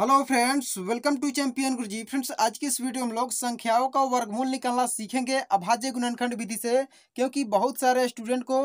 hello friends welcome to Champion Guruji friends आज की इस वीडियो में लोग संख्याओं का वर्गमूल निकालना सीखेंगे अभाज्य गुणनखंड विधि से क्योंकि बहुत सारे स्टूडेंट को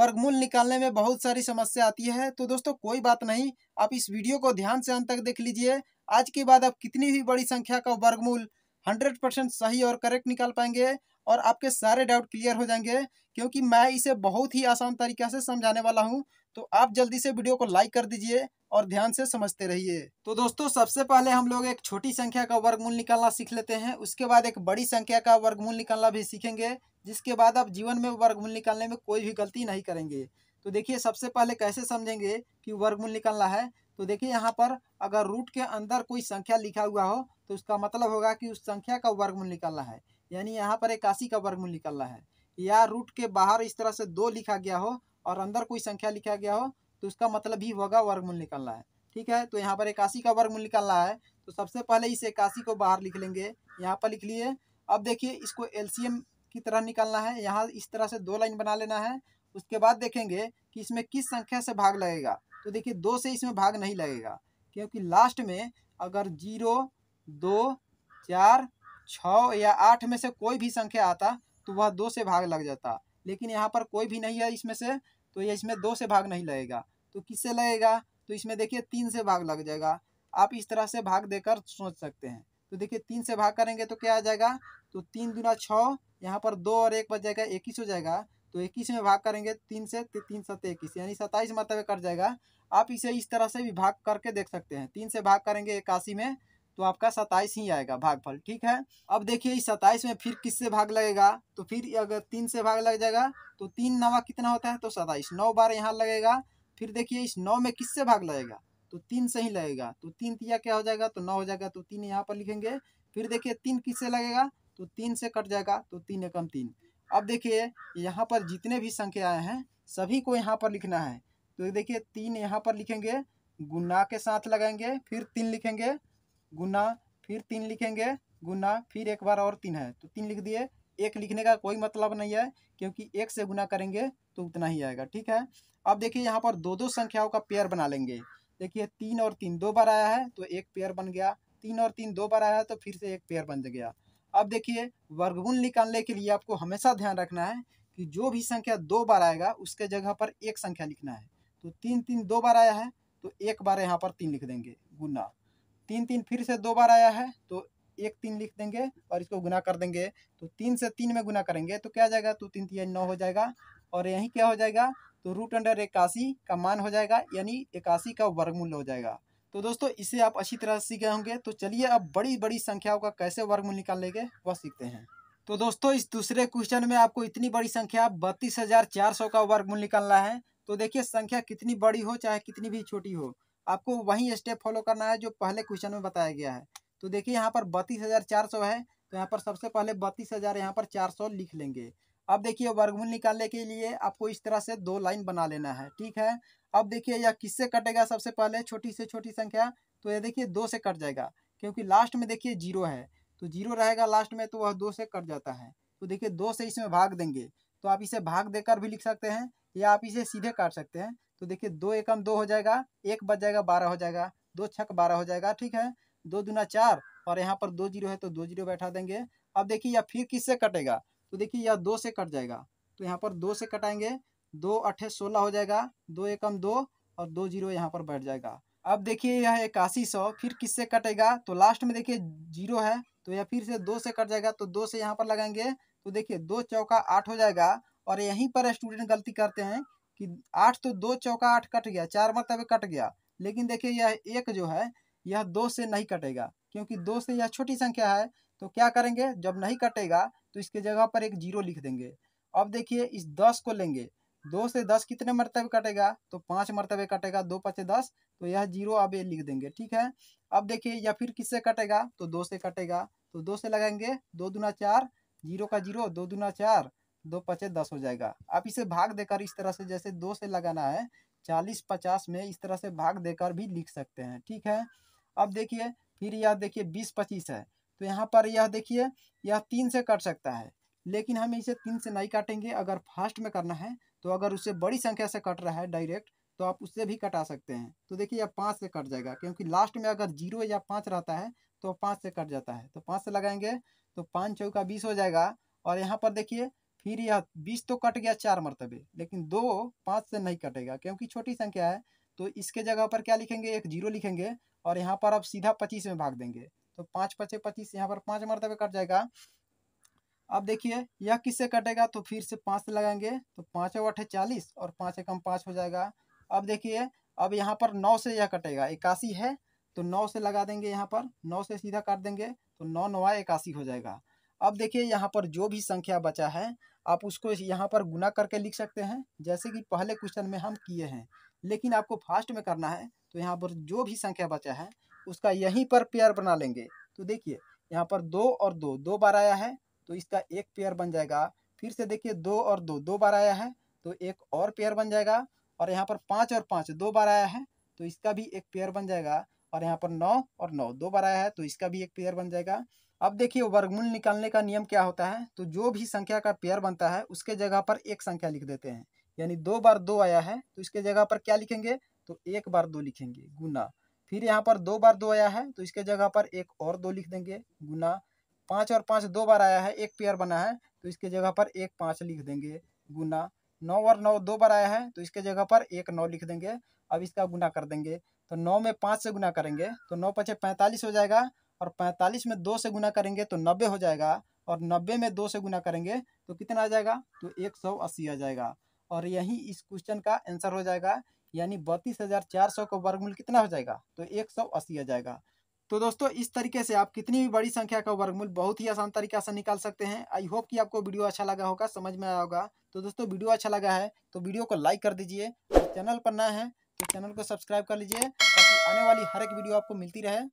वर्गमूल निकालने में बहुत सारी समस्या आती है तो दोस्तों कोई बात नहीं आप इस वीडियो को ध्यान से अंत तक देख लीजिए आज के बाद आप कितनी भी बड़ी संख्या का वर्गमूल हंड्रेड परसेंट सही और करेक्ट निकाल पाएंगे और आपके सारे डाउट क्लियर हो जाएंगे क्योंकि मैं इसे बहुत ही आसान तरीका से समझाने वाला हूँ तो आप जल्दी से वीडियो को लाइक कर दीजिए और ध्यान से समझते रहिए तो दोस्तों सबसे पहले हम लोग एक छोटी संख्या का वर्गमूल निकालना सीख लेते हैं उसके बाद एक बड़ी संख्या का वर्गमूल निकालना भी सीखेंगे जिसके बाद आप जीवन में वर्गमूल निकालने में कोई भी गलती नहीं करेंगे तो देखिए सबसे पहले कैसे समझेंगे कि वर्गमूल निकालना है तो देखिए यहाँ पर अगर रूट के अंदर कोई संख्या लिखा हुआ हो तो उसका मतलब होगा कि उस संख्या का वर्गमूल निकालना है यानी यहाँ पर इक्यासी का वर्गमूल निकल रहा है या रूट के बाहर इस तरह से दो लिखा गया हो और अंदर कोई संख्या लिखा गया हो तो उसका मतलब ही होगा वर्गमूल निकल रहा है ठीक है तो यहाँ पर इक्यासी का वर्गमूल निकल रहा है तो सबसे पहले इस इक्यासी को बाहर लिख लेंगे यहाँ पर लिख लिए अब देखिए इसको एलसीएम की तरह निकलना है यहाँ इस तरह से दो लाइन बना लेना है उसके बाद देखेंगे कि इसमें किस संख्या से भाग लगेगा तो देखिए दो से इसमें भाग नहीं लगेगा क्योंकि लास्ट में अगर जीरो दो चार छ या आठ में से कोई भी संख्या आता तो वह दो से भाग लग जाता लेकिन यहाँ पर कोई भी नहीं है इसमें से तो ये इसमें दो से भाग नहीं लगेगा तो किससे लगेगा तो इसमें देखिए तीन से भाग लग जाएगा आप इस तरह से भाग देकर सोच सकते हैं तो देखिए तीन से भाग करेंगे तो क्या आ जाएगा तो तीन दूना छः यहाँ पर दो और एक बच जाएगा इक्कीस हो जाएगा तो इक्कीस में भाग करेंगे तीन से तो तीन सत्य इक्कीस यानी सत्ताईस मतलब कट जाएगा आप इसे इस तरह से भी भाग करके देख सकते हैं तीन से भाग करेंगे इक्यासी में तो आपका सत्ताईस ही आएगा भागफल ठीक है अब देखिए इस सत्ताईस में फिर किससे भाग लगेगा तो फिर अगर तीन से भाग लग जाएगा तो तीन नवा कितना होता है तो सत्ताईस नौ बार यहाँ लगेगा फिर देखिए इस नौ में किससे भाग लगेगा तो तीन से ही लगेगा तो तीन तिया क्या हो जाएगा तो नौ हो जाएगा तो तीन यहाँ पर लिखेंगे फिर देखिए तीन किससे लगेगा तो तीन से कट जाएगा तो तीन एकम तीन अब देखिए यहाँ पर जितने भी संख्या आए हैं सभी को यहाँ पर लिखना है तो देखिए तीन यहाँ पर लिखेंगे गुना के साथ लगाएंगे फिर तीन लिखेंगे गुना फिर तीन लिखेंगे गुना फिर एक बार और तीन है तो तीन लिख दिए एक लिखने का कोई मतलब नहीं है क्योंकि एक से गुना करेंगे तो उतना ही आएगा ठीक है अब देखिए यहाँ पर दो दो संख्याओं का पेयर बना लेंगे देखिए तीन और तीन दो बार आया है तो एक पेयर बन गया तीन और तीन दो बार आया है तो फिर से एक पेयर बन गया अब देखिए वर्गगुण निकालने के लिए आपको हमेशा ध्यान रखना है कि जो भी संख्या दो बार आएगा उसके जगह पर एक संख्या लिखना है तो तीन तीन दो बार आया है तो एक बार यहाँ पर तीन लिख देंगे गुना तीन तीन फिर से दो बार आया है तो एक तीन लिख देंगे और इसको गुना कर देंगे तो तीन से तीन में गुना करेंगे तो क्या जाएगा तो तीन तीन नौ हो जाएगा और यहीं क्या हो जाएगा तो रूट अंडर इक्यासी का मान हो जाएगा यानी इक्यासी का वर्गमूल हो जाएगा तो दोस्तों इसे आप अच्छी तरह सीख गए होंगे तो चलिए अब बड़ी बड़ी संख्याओं का कैसे वर्गमूल निकाल लेंगे वह सीखते हैं तो दोस्तों इस दूसरे क्वेश्चन में आपको इतनी बड़ी संख्या बत्तीस हजार चार सौ का वर्गमूल निकालना है तो देखिए संख्या कितनी बड़ी हो चाहे कितनी भी छोटी हो आपको वही स्टेप फॉलो करना है जो पहले क्वेश्चन में बताया गया है तो देखिए यहाँ पर बत्तीस हज़ार चार सौ है तो यहाँ पर सबसे पहले बत्तीस हज़ार यहाँ पर चार सौ लिख लेंगे अब देखिए वर्गमूल निकालने के लिए आपको इस तरह से दो लाइन बना लेना है ठीक है अब देखिए यह किससे कटेगा सबसे पहले छोटी से छोटी संख्या तो यह देखिए दो से कट जाएगा क्योंकि लास्ट में देखिए जीरो है तो जीरो रहेगा लास्ट में तो वह दो से कट जाता है तो देखिए दो से इसमें भाग देंगे तो आप इसे भाग देकर भी लिख सकते हैं या आप इसे सीधे काट सकते हैं तो देखिए दो एकम दो हो जाएगा एक बच जाएगा बारह हो जाएगा दो छक बारह हो जाएगा ठीक है दो दूना चार और यहाँ पर दो जीरो है तो दो जीरो बैठा देंगे अब देखिए यह फिर किससे कटेगा तो देखिए यह दो से कट जाएगा तो यहाँ पर दो से कटाएंगे दो अठे सोलह हो जाएगा दो एकम दो और दो जीरो यहाँ पर बैठ जाएगा अब देखिए यह इक्यासी सौ फिर किससे कटेगा तो लास्ट में देखिए जीरो है तो यह फिर से दो से कट जाएगा तो दो से यहाँ पर लगाएंगे तो देखिए दो चौका आठ हो जाएगा और यहीं पर स्टूडेंट गलती करते हैं कि आठ तो दो चौका आठ कट गया चार मरतबे कट गया लेकिन देखिए यह एक जो है यह दो से नहीं कटेगा क्योंकि दो से यह छोटी संख्या है तो क्या करेंगे जब नहीं कटेगा तो इसके जगह पर एक जीरो लिख देंगे अब देखिए इस दस को लेंगे दो से दस कितने मरतबे कटेगा तो पाँच मरतबे कटेगा दो पचे दस तो यह जीरो अब ये लिख देंगे ठीक है अब देखिए या फिर किससे कटेगा तो दो से कटेगा तो दो से लगाएंगे दो दूना चार जीरो का जीरो दो दूना चार दो पचे दस हो जाएगा आप इसे भाग देकर इस तरह से जैसे दो से लगाना है चालीस पचास में इस तरह से भाग देकर भी लिख सकते हैं ठीक है अब देखिए फिर यह देखिए बीस पच्चीस है तो यहाँ पर यह देखिए यह तीन से कट सकता है लेकिन हम इसे तीन से नहीं काटेंगे अगर फास्ट में करना है तो अगर उससे बड़ी संख्या से कट रहा है डायरेक्ट तो आप उससे भी कटा सकते हैं तो देखिए यह पाँच से कट जाएगा क्योंकि लास्ट में अगर जीरो या पाँच रहता है तो पाँच से कट जाता है तो पाँच से लगाएंगे तो पाँच चौका बीस हो जाएगा और यहाँ पर देखिए फिर यह बीस तो कट गया चार मरतबे लेकिन दो पाँच से नहीं कटेगा क्योंकि छोटी संख्या है तो इसके जगह पर क्या लिखेंगे एक जीरो लिखेंगे और यहाँ पर अब सीधा पच्चीस में भाग देंगे तो पाँच पचे पच्चीस यहाँ पर पाँच मरतबे कट जाएगा अब देखिए यह किससे कटेगा तो फिर से पाँच से लगाएंगे तो पाँच और अठे चालीस और पाँच एकम पाँच हो जाएगा अब देखिए अब यहाँ पर नौ से यह कटेगा इक्यासी है तो नौ से लगा देंगे यहाँ पर नौ से सीधा काट देंगे तो नौ नवा इक्यासी हो जाएगा अब देखिए यहाँ पर जो भी संख्या बचा है आप उसको यहाँ पर गुना करके लिख सकते हैं जैसे कि पहले क्वेश्चन में हम किए हैं लेकिन आपको फास्ट में करना है तो यहाँ पर जो भी संख्या बचा है उसका यहीं पर पेयर बना लेंगे तो देखिए यहाँ पर दो और दो दो बार आया है तो इसका एक पेयर बन जाएगा फिर से देखिए दो और दो दो बार आया है तो एक और पेयर बन जाएगा और यहाँ पर पाँच और पाँच दो बार आया है तो इसका भी एक पेयर बन जाएगा और यहाँ पर नौ और नौ दो बार आया है तो इसका भी एक पेयर बन जाएगा अब देखिए वर्गमूल निकालने का नियम क्या होता है तो जो भी संख्या का पेयर बनता है उसके जगह पर एक संख्या लिख देते हैं यानी दो बार दो आया है तो इसके जगह पर क्या लिखेंगे तो एक बार दो लिखेंगे गुना फिर यहाँ पर दो बार दो आया है तो इसके जगह पर एक और दो लिख देंगे गुना पाँच और पाँच दो बार आया है एक पेयर बना है तो इसके जगह पर एक पाँच लिख देंगे गुना नौ और नौ दो बार आया है तो इसके जगह पर एक नौ लिख देंगे अब इसका गुना कर देंगे तो नौ में पाँच से गुना करेंगे तो नौ पचे पैंतालीस हो जाएगा और पैंतालीस में दो से गुना करेंगे तो नब्बे हो जाएगा और नब्बे में दो से गुना करेंगे तो कितना आ जाएगा तो एक सौ अस्सी आ जाएगा और यही इस क्वेश्चन का आंसर हो जाएगा यानी बत्तीस हज़ार चार सौ का वर्गमूल कितना हो जाएगा तो एक सौ अस्सी आ जाएगा तो दोस्तों इस तरीके से आप कितनी भी बड़ी संख्या का वर्गमूल बहुत ही आसान तरीका से निकाल सकते हैं आई होप कि आपको वीडियो अच्छा लगा होगा समझ में आया होगा तो दोस्तों वीडियो अच्छा लगा है तो वीडियो को लाइक कर दीजिए चैनल पर नया है तो चैनल को सब्सक्राइब कर लीजिए ताकि आने वाली हर एक वीडियो आपको मिलती रहे